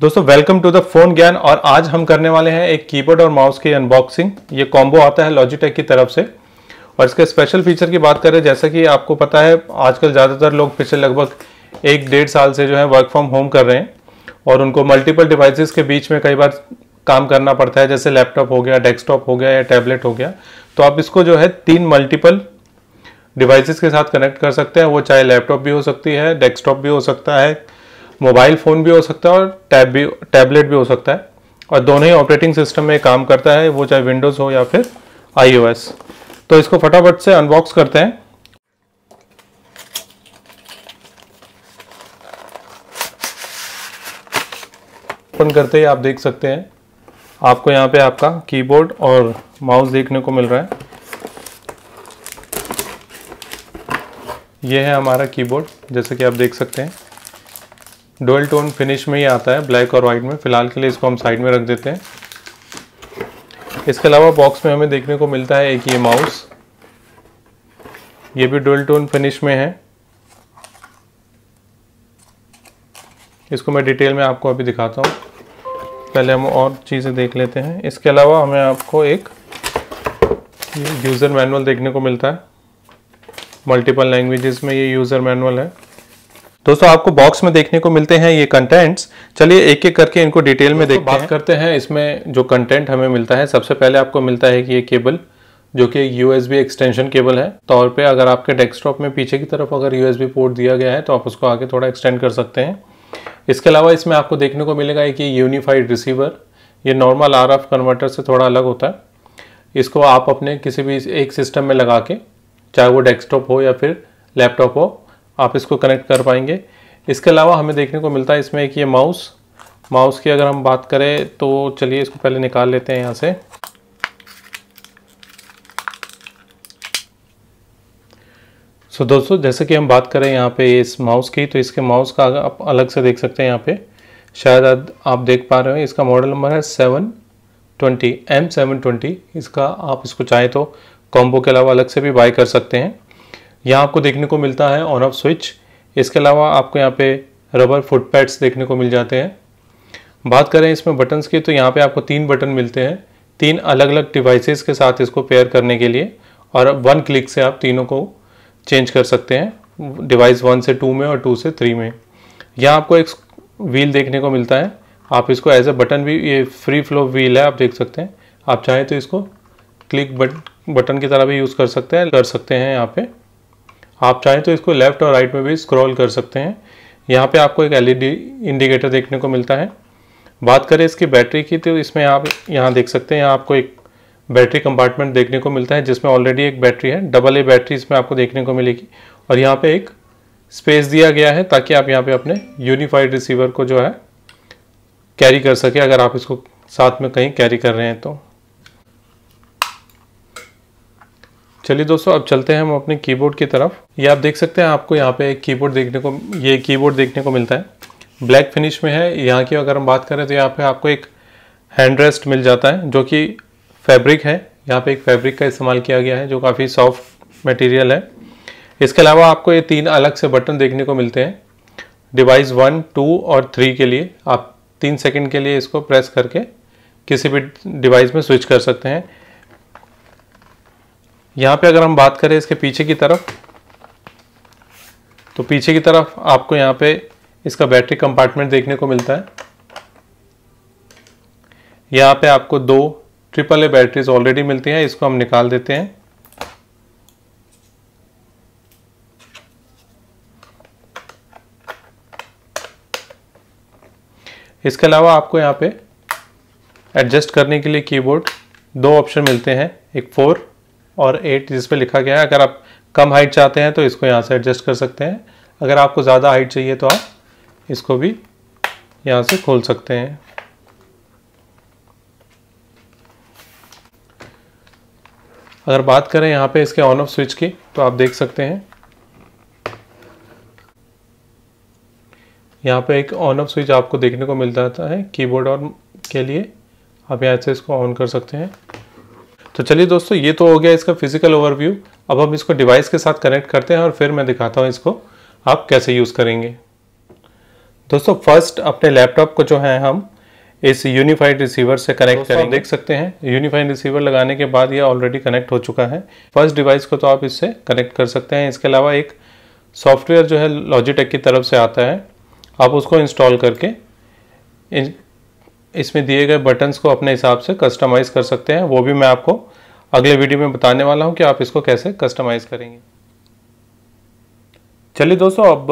दोस्तों welcome to the phone ज्ञान और आज हम करने वाले हैं एक कीबोर्ड और माउस की अनबॉक्सिंग ये कॉम्बो आता है लॉजिटेक की तरफ से और इसके स्पेशल फीचर की बात करें जैसा कि आपको पता है आजकल ज़्यादातर लोग पिछले लगभग एक डेढ़ साल से जो है वर्क फ्रॉम होम कर रहे हैं और उनको मल्टीपल डिवाइसेस के बीच में कई बार काम करना पड़ता है जैसे लैपटॉप हो गया डेस्कटॉप हो गया या टैबलेट हो गया तो आप इसको जो है तीन मल्टीपल डिवाइसेस के साथ कनेक्ट कर सकते हैं वो चाहे लैपटॉप भी हो सकती है डेस्कटॉप भी हो सकता है मोबाइल फ़ोन भी हो सकता है और टैब भी टैबलेट भी हो सकता है और दोनों ही ऑपरेटिंग सिस्टम में काम करता है वो चाहे विंडोज़ हो या फिर आईओएस तो इसको फटाफट से अनबॉक्स करते हैं ओपन करते ही आप देख सकते हैं आपको यहाँ पे आपका कीबोर्ड और माउस देखने को मिल रहा है ये है हमारा कीबोर्ड जैसे कि आप देख सकते हैं डोल टोन फिनिश में ही आता है ब्लैक और वाइट में फ़िलहाल के लिए इसको हम साइड में रख देते हैं इसके अलावा बॉक्स में हमें देखने को मिलता है एक ये माउस ये भी डोल टोन फिनिश में है इसको मैं डिटेल में आपको अभी दिखाता हूँ पहले हम और चीज़ें देख लेते हैं इसके अलावा हमें आपको एक यूज़र मैनुअल देखने को मिलता है मल्टीपल लैंग्वेजेस में ये यूज़र मैनुअल है दोस्तों आपको बॉक्स में देखने को मिलते हैं ये कंटेंट्स चलिए एक एक करके इनको डिटेल में देखते बात हैं। करते हैं इसमें जो कंटेंट हमें मिलता है सबसे पहले आपको मिलता है कि ये केबल जो कि U S B extension cable है तौर पे अगर आपके डेस्कटॉप में पीछे की तरफ अगर यू एस बी पोर्ट दिया गया है तो आप उसको आगे थोड़ा एक्सटेंड कर सकते हैं इसके अलावा इसमें आपको देखने को मिलेगा एक यूनिफाइड रिसीवर ये नॉर्मल आर एफ कन्वर्टर से थोड़ा अलग होता है इसको आप अपने किसी भी एक सिस्टम में लगा के चाहे वो डेस्कटॉप हो या फिर लैपटॉप हो आप इसको कनेक्ट कर पाएंगे इसके अलावा हमें देखने को मिलता है इसमें एक ये माउस माउस की अगर हम बात करें तो चलिए इसको पहले निकाल लेते हैं यहाँ से सो so, दोस्तों जैसे कि हम बात करें यहाँ पे इस माउस की तो इसके माउस का आप अलग से देख सकते हैं यहाँ पे शायद आप देख पा रहे हो इसका मॉडल नंबर है seven twenty M seven twenty इसका आप इसको चाहें तो कॉम्बो के अलावा अलग से भी बाय कर सकते हैं यहाँ आपको देखने को मिलता है ऑन ऑफ स्विच इसके अलावा आपको यहाँ पे रबर फुट पैड्स देखने को मिल जाते हैं बात करें इसमें बटन्स की तो यहाँ पे आपको तीन बटन मिलते हैं तीन अलग अलग डिवाइसेस के साथ इसको पेयर करने के लिए और वन क्लिक से आप तीनों को चेंज कर सकते हैं डिवाइस वन से टू में और टू से थ्री में यहाँ आपको एक व्हील देखने को मिलता है आप इसको एज ए बटन भी ये फ्री फ्लो व्हील है आप देख सकते हैं आप चाहें तो इसको क्लिक बट, बटन की तरह भी यूज़ कर सकते हैं कर सकते हैं यहाँ पे आप चाहें तो इसको लेफ़्ट और राइट में भी स्क्रॉल कर सकते हैं यहाँ पे आपको एक एलईडी इंडिकेटर देखने को मिलता है बात करें इसकी बैटरी की तो इसमें आप यहाँ देख सकते हैं यहाँ आपको एक बैटरी कंपार्टमेंट देखने को मिलता है जिसमें ऑलरेडी एक बैटरी है डबल ए बैटरी इसमें आपको देखने को मिलेगी और यहाँ पर एक स्पेस दिया गया है ताकि आप यहाँ पर अपने यूनिफाइड रिसीवर को जो है कैरी कर सके अगर आप इसको साथ में कहीं कैरी कर रहे हैं तो चलिए दोस्तों अब चलते हैं हम अपने कीबोर्ड की तरफ ये आप देख सकते हैं आपको यहाँ पे एक कीबोर्ड देखने को ये कीबोर्ड देखने को मिलता है ब्लैक फिनिश में है यहाँ की अगर हम बात करें तो यहाँ पे आपको एक हैंड रेस्ट मिल जाता है जो कि फैब्रिक है यहाँ पे एक फैब्रिक का इस्तेमाल किया गया है जो काफ़ी सॉफ्ट मटेरियल है इसके अलावा आपको ये तीन अलग से बटन देखने को मिलते हैं डिवाइस वन टू और थ्री के लिए आप तीन सेकेंड के लिए इसको प्रेस करके किसी भी डिवाइस में स्विच कर सकते हैं यहाँ पे अगर हम बात करें इसके पीछे की तरफ तो पीछे की तरफ आपको यहाँ पे इसका बैटरी कंपार्टमेंट देखने को मिलता है यहाँ पे आपको दो ट्रिपल ए बैटरीज ऑलरेडी मिलती हैं इसको हम निकाल देते हैं इसके अलावा आपको यहाँ पे एडजस्ट करने के लिए कीबोर्ड दो ऑप्शन मिलते हैं एक फोर और एट जिस पर लिखा गया है अगर आप कम हाइट चाहते हैं तो इसको यहाँ से एडजस्ट कर सकते हैं अगर आपको ज़्यादा हाइट चाहिए तो आप इसको भी यहाँ से खोल सकते हैं अगर बात करें यहाँ पे इसके ऑन ऑफ स्विच की तो आप देख सकते हैं यहाँ पे एक ऑन ऑफ स्विच आपको देखने को मिल जाता है कीबोर्ड और के लिए आप यहाँ से इसको ऑन कर सकते हैं तो चलिए दोस्तों ये तो हो गया इसका फिजिकल ओवरव्यू अब हम इसको डिवाइस के साथ कनेक्ट करते हैं और फिर मैं दिखाता हूँ इसको आप कैसे यूज़ करेंगे दोस्तों फर्स्ट अपने लैपटॉप को जो है हम इस यूनिफाइड रिसीवर से कनेक्ट करें देख सकते हैं यूनिफाइड रिसीवर लगाने के बाद ये ऑलरेडी कनेक्ट हो चुका है फर्स्ट डिवाइस को तो आप इससे कनेक्ट कर सकते हैं इसके अलावा एक सॉफ्टवेयर जो है लॉजिटेक की तरफ से आता है आप उसको इंस्टॉल करके इसमें दिए गए बटन्स को अपने हिसाब से कस्टमाइज़ कर सकते हैं वो भी मैं आपको अगले वीडियो में बताने वाला हूँ कि आप इसको कैसे कस्टमाइज़ करेंगे चलिए दोस्तों अब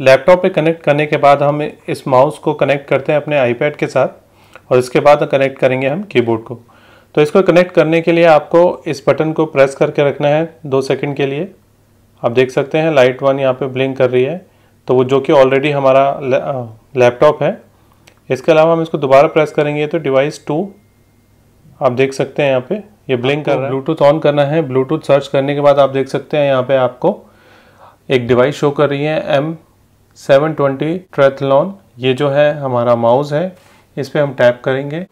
लैपटॉप पे कनेक्ट करने के बाद हम इस माउस को कनेक्ट करते हैं अपने आईपैड के साथ और इसके बाद कनेक्ट करेंगे हम कीबोर्ड को तो इसको कनेक्ट करने के लिए आपको इस बटन को प्रेस करके रखना है दो सेकंड के लिए आप देख सकते हैं लाइट वन यहाँ पे ब्लिंक कर रही है तो वो जो कि ऑलरेडी हमारा लैपटॉप है इसके अलावा हम इसको दोबारा प्रेस करेंगे तो डिवाइस टू आप देख सकते हैं यहाँ पे ये ब्लिंक कर रहा है ब्लूटूथ ऑन करना है ब्लूटूथ सर्च करने के बाद आप देख सकते हैं यहाँ पे आपको एक डिवाइस शो कर रही है एम सेवन ट्वेंटी ट्रेथलॉन ये जो है हमारा माउस है इस पर हम टैप करेंगे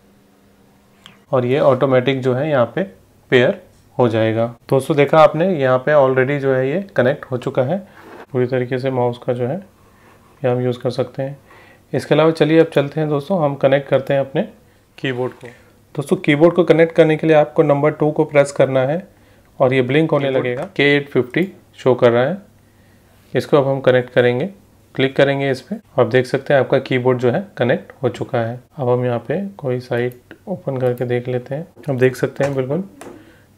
और ये ऑटोमेटिक जो है यहाँ पे पेयर हो जाएगा दोस्तों देखा आपने यहाँ पे ऑलरेडी जो है ये कनेक्ट हो चुका है पूरी तरीके से माउस का जो है ये हम यूज़ कर सकते हैं इसके अलावा चलिए अब चलते हैं दोस्तों हम कनेक्ट करते हैं अपने कीबोर्ड को दोस्तों कीबोर्ड को कनेक्ट करने के लिए आपको नंबर टू को प्रेस करना है और ये ब्लिंक होने लगेगा के एट फिफ्टी शो कर रहा है इसको अब हम कनेक्ट करेंगे क्लिक करेंगे इस पर आप देख सकते हैं आपका कीबोर्ड जो है कनेक्ट हो चुका है अब हम यहाँ पे कोई साइट ओपन करके देख लेते हैं अब देख सकते हैं बिल्कुल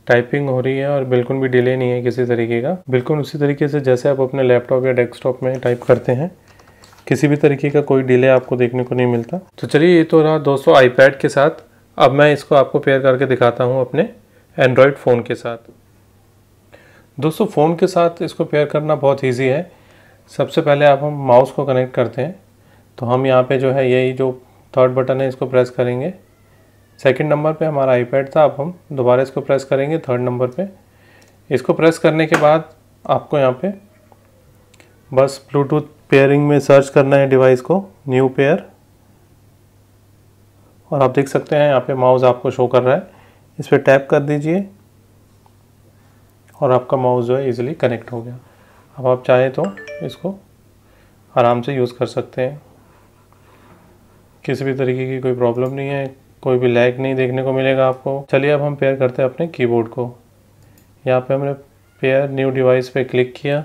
टाइपिंग हो रही है और बिल्कुल भी डिले नहीं है किसी तरीके का बिल्कुल उसी तरीके से जैसे आप अपने लैपटॉप या डेस्कटॉप में टाइप करते हैं किसी भी तरीके का कोई डिले आपको देखने को नहीं मिलता तो चलिए ये तो रहा दोस्तों आईपैड के साथ अब मैं इसको आपको पेयर करके दिखाता हूँ अपने एंड्रॉयड फ़ोन के साथ दोस्तों फ़ोन के साथ इसको पेयर करना बहुत ईजी है सबसे पहले आप हम माउस को कनेक्ट करते हैं तो हम यहाँ पे जो है यही जो थर्ड बटन है इसको प्रेस करेंगे सेकंड नंबर पे हमारा आई था अब हम दोबारा इसको प्रेस करेंगे थर्ड नंबर पे इसको प्रेस करने के बाद आपको यहाँ पे बस ब्लूटूथ पेयरिंग में सर्च करना है डिवाइस को न्यू पेयर और आप देख सकते हैं यहाँ पे माउस आपको शो कर रहा है इस पर टैप कर दीजिए और आपका माउस जो है ईज़िली कनेक्ट हो गया अब आप चाहें तो इसको आराम से यूज़ कर सकते हैं किसी भी तरीके की कोई प्रॉब्लम नहीं है कोई भी लैग नहीं देखने को मिलेगा आपको चलिए अब हम पेयर करते हैं अपने कीबोर्ड को यहाँ पे हमने पेयर न्यू डिवाइस पे क्लिक किया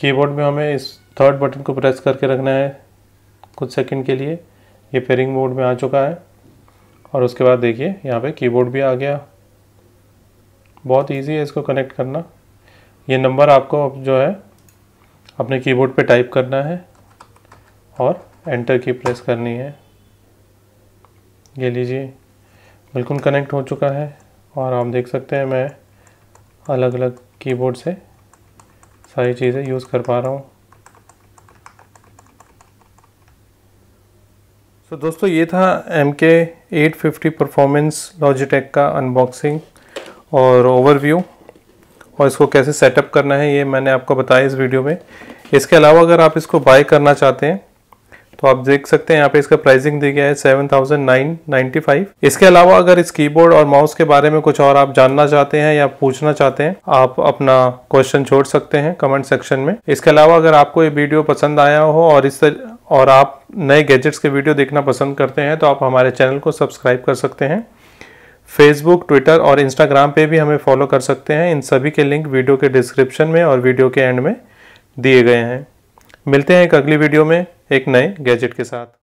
कीबोर्ड में हमें इस थर्ड बटन को प्रेस करके रखना है कुछ सेकंड के लिए ये पेरिंग मोड में आ चुका है और उसके बाद देखिए यहाँ पे कीबोर्ड भी आ गया बहुत इजी है इसको कनेक्ट करना ये नंबर आपको जो है अपने कीबोर्ड पे टाइप करना है और एंटर की प्रेस करनी है ये लीजिए बिल्कुल कनेक्ट हो चुका है और आप देख सकते हैं मैं अलग अलग कीबोर्ड से सारी चीज़ें यूज़ कर पा रहा हूँ तो so, दोस्तों ये था M K eight fifty performance Logitech का अनबॉक्सिंग और ओवरव्यू और इसको कैसे सेटअप करना है ये मैंने आपको बताया इस वीडियो में इसके अलावा अगर आप इसको बाय करना चाहते हैं तो आप देख सकते हैं यहाँ पे इसका प्राइसिंग दिया गया है seven thousand nine ninety five इसके अलावा अगर इस कीबोर्ड और माउस के बारे में कुछ और आप जानना चाहते हैं या पूछना चाहते हैं आप अपना क्वेश्चन छोड़ सकते हैं कमेंट सेक्शन में इसके अलावा अगर आपको ये वीडियो पसंद आया हो और इस तर... और आप नए गैजेट्स के वीडियो देखना पसंद करते हैं तो आप हमारे चैनल को सब्सक्राइब कर सकते हैं फेसबुक ट्विटर और इंस्टाग्राम पे भी हमें फॉलो कर सकते हैं इन सभी के लिंक वीडियो के डिस्क्रिप्शन में और वीडियो के एंड में दिए गए हैं मिलते हैं एक अगली वीडियो में एक नए गैजेट के साथ